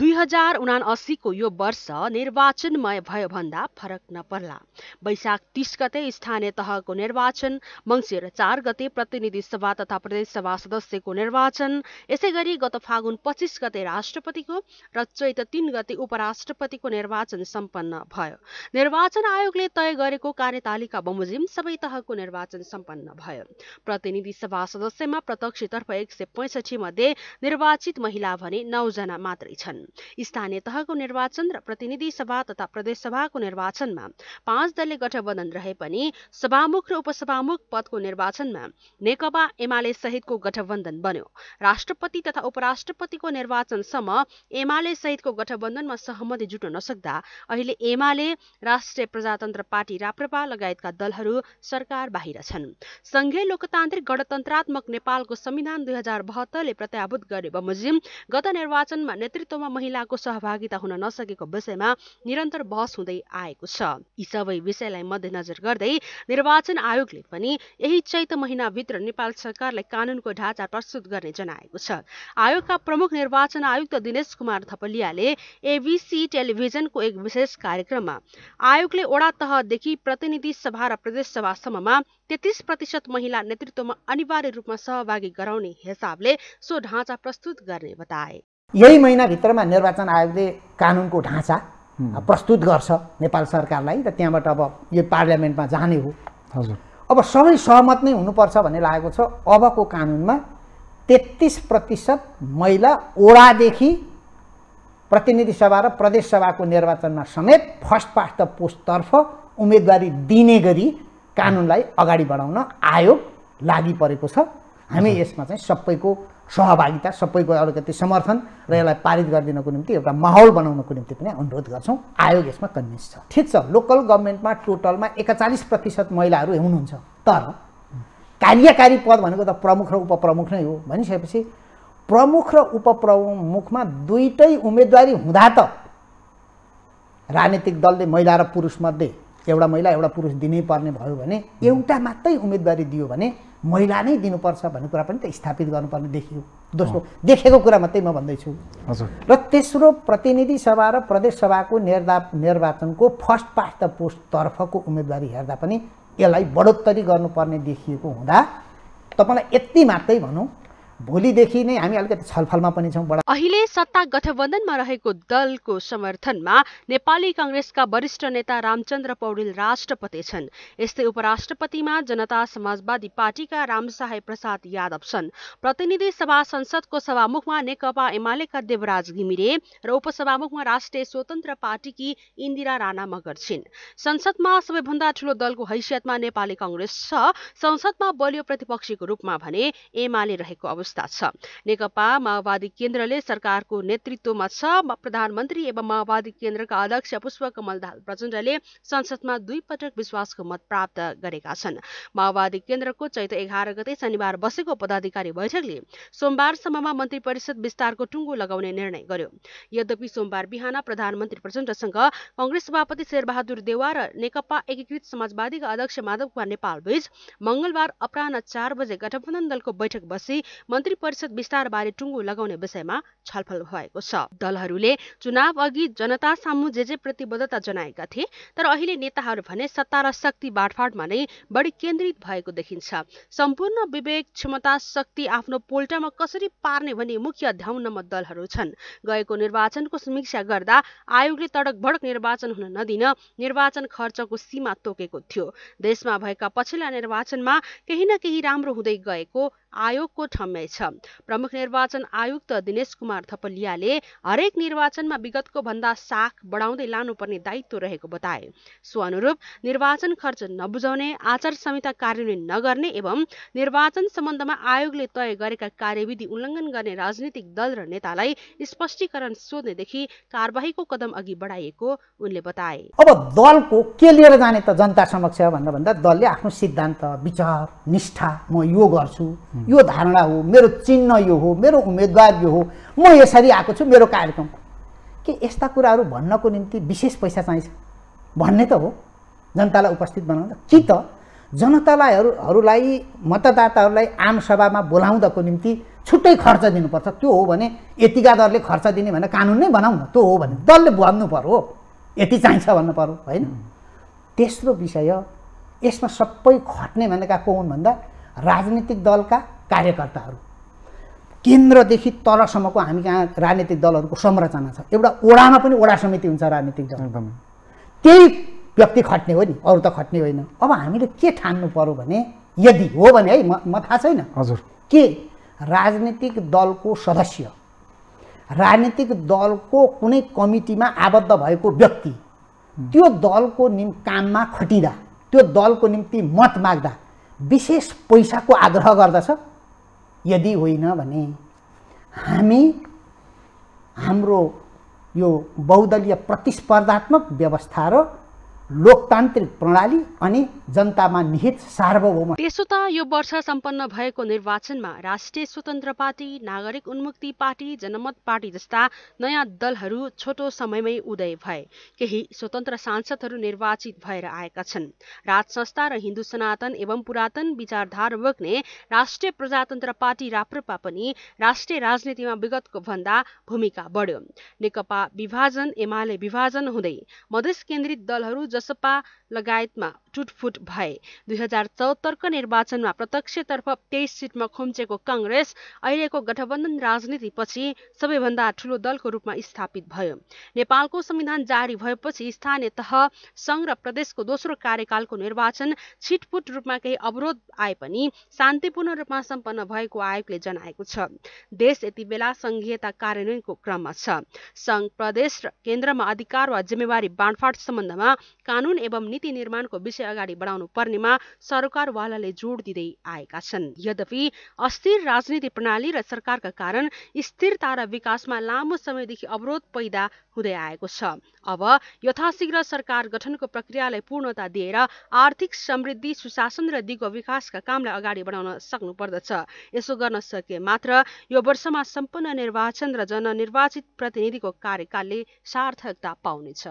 दुई हजार उनाअसीको यो वर्ष निर्वाचनमय भयो भन्दा फरक नपर्ला वैशाख तीस गते स्थानीय तहको निर्वाचन मङ्सिर चार गते प्रतिनिधि सभा तथा प्रदेशसभा सदस्यको निर्वाचन यसै गरी गत फागुन पच्चिस गते राष्ट्रपतिको र चैत तीन गते उपराष्ट्रपतिको निर्वाचन सम्पन्न भयो निर्वाचन आयोगले तय गरेको कार्यतालिका बमोजिम सबै तहको निर्वाचन सम्पन्न भयो प्रतिनिधि सभा सदस्यमा प्रत्यक्षतर्फ एक सय पैँसठी मध्ये निर्वाचित महिला भने नौजना मात्रै छन् छन् स्थानीय तहको निर्वाचन र प्रतिनिधि सभा तथा प्रदेश सभाको निर्वाचनमा पाँच दलले गठबन्धन रहे पनि सभामुख र उपसभामुख पदको निर्वाचनमा नेकपा एमाले सहितको गठबन्धन बन्यो राष्ट्रपति तथा उपराष्ट्रपतिको निर्वाचनसम्म एमाले सहितको गठबन्धनमा सहमति जुट्न नसक्दा अहिले एमाले राष्ट्रिय प्रजातन्त्र पार्टी राप्रपा लगायतका दलहरू सरकार बाहिर छन् संघीय लोकतान्त्रिक गणतन्त्रात्मक नेपालको संविधान दुई हजार बहत्तरले प्रत्याभूत गरे बमोजिम गत निर्वाचनमा नेतृत्व महिलाको सहभागिता हुन नसकेको विषयमा निरन्तर बहस हुँदै आएको छ यी सबै विषयलाई मध्यनजर गर्दै निर्वाचन आयोगले पनि यही चैत महिनाभित्र नेपाल सरकारलाई कानूनको ढाँचा प्रस्तुत गर्ने जनाएको छ आयोगका प्रमुख निर्वाचन आयुक्त दिनेश कुमार थपलियाले एबिसी टेलिभिजनको एक विशेष कार्यक्रममा आयोगले ओडा तहदेखि प्रतिनिधि सभा र प्रदेश सभासम्ममा तेत्तिस प्रतिशत महिला नेतृत्वमा अनिवार्य रूपमा सहभागी गराउने हिसाबले सो ढाँचा प्रस्तुत गर्ने बताए यही महिनाभित्रमा निर्वाचन आयोगले कानुनको ढाँचा प्रस्तुत गर्छ नेपाल सरकारलाई र त्यहाँबाट अब यो पार्लियामेन्टमा जाने हो हजुर अब सबै सहमत नै हुनुपर्छ भन्ने लागेको छ अबको कानुनमा तेत्तिस प्रतिशत महिला ओडादेखि प्रतिनिधि सभा र प्रदेश सभाको निर्वाचनमा समेत फर्स्ट पास्ट द पोस्टतर्फ उम्मेदवारी दिने गरी कानुनलाई अगाडि बढाउन आयोग लागि परेको छ हामी यसमा चाहिँ सबैको सहभागिता सबैको अलिकति समर्थन र यसलाई पारित गरिदिनको निम्ति एउटा माहौल बनाउनको निम्ति पनि अनुरोध गर्छौँ आयोग यसमा कन्भिन्स छ ठिक छ लोकल गभर्मेन्टमा टोटलमा एकचालिस प्रतिशत महिलाहरू हुनुहुन्छ तर कार्यकारी पद भनेको त प्रमुख र उपप्रमुख नै हो भनिसकेपछि प्रमुख र उपप्रमुखमा दुइटै उम्मेदवारी हुँदा त राजनीतिक दलले महिला र पुरुषमध्ये एउटा महिला एउटा पुरुष दिनै पर्ने भयो भने एउटा मात्रै उम्मेदवारी दियो भने महिला नै दिनुपर्छ भन्ने कुरा पनि त स्थापित गर्नुपर्ने देखियो दोस्रो देखेको कुरा मात्रै म भन्दैछु र तेस्रो प्रतिनिधि सभा र प्रदेश सभाको निर्दा निर्वाचनको फर्स्ट पास्ट द पोस्टतर्फको उम्मेदवारी हेर्दा पनि यसलाई बढोत्तरी गर्नुपर्ने देखिएको हुँदा तपाईँलाई यति मात्रै भनौँ भोलिदेखि नै हामी अलिकति छलफलमा पनि छौँ अहिले सत्ता गठबन्धनमा रहेको दलको समर्थनमा नेपाली कङ्ग्रेसका वरिष्ठ नेता रामचन्द्र पौडेल राष्ट्रपति छन् यस्तै उपराष्ट्रपतिमा जनता समाजवादी पार्टीका रामसाहे प्रसाद यादव छन् प्रतिनिधि सभा संसदको सभामुखमा नेकपा एमालेका देवराज घिमिरे र उपसभामुखमा राष्ट्रिय स्वतन्त्र पार्टीकी इन्दिरा राणा मगर छिन् संसदमा सबैभन्दा ठूलो दलको हैसियतमा नेपाली कङ्ग्रेस छ संसदमा बलियो प्रतिपक्षीको रूपमा भने एमाले रहेको अवस्था अवस्था छ नेकपा माओवादी केन्द्रले सरकारको नेतृत्वमा छ प्रधानमन्त्री एवं माओवादी केन्द्रका अध्यक्ष पुष्पकमल दाहाल प्रचण्डले संसदमा दुई पटक विश्वासको मत प्राप्त गरेका छन् माओवादी केन्द्रको चैत एघार गते शनिबार बसेको पदाधिकारी बैठकले सोमबारसम्ममा मन्त्री परिषद विस्तारको टुङ्गो लगाउने निर्णय गर्यो यद्यपि सोमबार बिहान प्रधानमन्त्री प्रचण्डसँग कङ्ग्रेस सभापति शेरबहादुर देवा र नेकपा एकीकृत समाजवादीका अध्यक्ष माधव कुमार नेपाल बीच मङ्गलबार अपरान्ह चार बजे गठबन्धन दलको बैठक बसी मन्त्री परिषद विस्तारबारे टुङ्गो लगाउने विषयमा छलफल भएको छ दलहरूले चुनाव अघि जनता सामु जे जे प्रतिबद्धता जनाएका थिए तर अहिले नेताहरू भने सत्ता र शक्ति बाँडफाँडमा नै बढी केन्द्रित भएको देखिन्छ सम्पूर्ण विवेक क्षमता शक्ति आफ्नो पोल्टामा कसरी पार्ने भनी मुख्य ध्याउनमा दलहरू छन् गएको निर्वाचनको समीक्षा गर्दा आयोगले तडक भडक निर्वाचन हुन नदिन निर्वाचन खर्चको सीमा तोकेको थियो देशमा भएका पछिल्ला निर्वाचनमा केही न केही राम्रो हुँदै गएको आयोगको ठम्याइ छ प्रमुख निर्वाचन आयुक्त दिनेश कुमार कुमार थपलियाले हरेक निर्वाचनमा विगतको भन्दा साख बढाउँदै लानुपर्ने दायित्व रहेको बताए सो अनुरूप निर्वाचन खर्च नबुझाउने आचार संहिता कार्यान्वयन नगर्ने एवं निर्वाचन सम्बन्धमा आयोगले तय गरेका कार्यविधि उल्लङ्घन गर्ने राजनीतिक दल र नेतालाई स्पष्टीकरण सोध्नेदेखि कार्यवाहीको कदम अघि बढाइएको उनले बताए अब दलको के लिएर जाने त जनता समक्ष भन्दा भन्दा दलले आफ्नो सिद्धान्त विचार निष्ठा म यो गर्छु यो धारणा हो मेरो चिन्ह यो हो मेरो उम्मेदवार यो हो म म यसरी आएको छु मेरो कार्यक्रम के यस्ता कुराहरू भन्नको निम्ति विशेष पैसा चाहिन्छ भन्ने त हो जनतालाई उपस्थित बनाउँदा कि त जनतालाईहरूलाई मतदाताहरूलाई आम सभामा बोलाउँदाको निम्ति छुट्टै खर्च दिनुपर्छ त्यो हो भने यतिका दरले खर्च दिने भने कानुन नै बनाऊ न त्यो हो भने दलले भन्नु पऱ्यो यति चाहिन्छ भन्नु पऱ्यो होइन तेस्रो विषय यसमा सबै खट्ने भनेका को हुन् भन्दा राजनीतिक दलका कार्यकर्ताहरू केन्द्रदेखि तलसम्मको हामी कहाँ राजनीतिक दलहरूको संरचना छ एउटा ओडामा पनि ओडा समिति हुन्छ राजनीतिक दल त्यही व्यक्ति खट्ने हो नि अरू त खट्ने होइन अब हामीले के ठान्नु पऱ्यो भने यदि हो भने है म म थाहा छैन हजुर के राजनीतिक दलको सदस्य राजनीतिक दलको कुनै कमिटीमा आबद्ध भएको व्यक्ति त्यो दलको निम्ति काममा खटिँदा त्यो दलको निम्ति मत माग्दा विशेष पैसाको आग्रह गर्दछ यदि होइन भने हामी हाम्रो यो बहुदलीय प्रतिस्पर्धात्मक व्यवस्था र लोकतान्त्रिक प्रणाली अनि जनतामा निहित सार्वभौम त्यसो त यो वर्ष सम्पन्न भएको निर्वाचनमा राष्ट्रिय स्वतन्त्र पार्टी नागरिक उन्मुक्ति पार्टी जनमत पार्टी जस्ता नयाँ दलहरू छोटो समयमै उदय भए केही स्वतन्त्र सांसदहरू निर्वाचित भएर आएका छन् राज संस्था र हिन्दू सनातन एवं पुरातन विचारधारा बोक्ने राष्ट्रिय प्रजातन्त्र पार्टी राप्रपा पनि राष्ट्रिय राजनीतिमा विगतको भन्दा भूमिका बढ्यो नेकपा विभाजन एमाले विभाजन हुँदै मधेस केन्द्रित दलहरू बसपा लगायतमा टुटफुट भए दुई हजार चौहत्तरको निर्वाचनमा प्रत्यक्षतर्फ तेइस सिटमा खुम्चेको कङ्ग्रेस अहिलेको गठबन्धन राजनीतिपछि सबैभन्दा ठुलो दलको रूपमा स्थापित भयो नेपालको संविधान जारी भएपछि स्थानीय तह सङ्घ र प्रदेशको दोस्रो कार्यकालको निर्वाचन छिटफुट रूपमा केही अवरोध आए पनि शान्तिपूर्ण रूपमा सम्पन्न भएको आयोगले जनाएको छ देश यति बेला सङ्घीयता कार्यान्वयनको क्रममा छ सङ्घ प्रदेश र केन्द्रमा अधिकार वा जिम्मेवारी बाँडफाँड सम्बन्धमा कानून एवं नीति निर्माणको विषय अगाडि बढाउनु पर्नेमा सरकारवालाले जोड दिँदै आएका छन् यद्यपि अस्थिर राजनीति प्रणाली र सरकारका कारण स्थिरता र विकासमा लामो समयदेखि अवरोध पैदा हुँदै आएको छ अब यथाशीघ्र सरकार गठनको प्रक्रियालाई पूर्णता दिएर आर्थिक समृद्धि सुशासन र दिगो विकासका कामलाई अगाडि बढाउन सक्नुपर्दछ यसो गर्न सके मात्र यो वर्षमा सम्पन्न निर्वाचन र जननिर्वाचित प्रतिनिधिको कार्यकालले सार्थकता पाउनेछ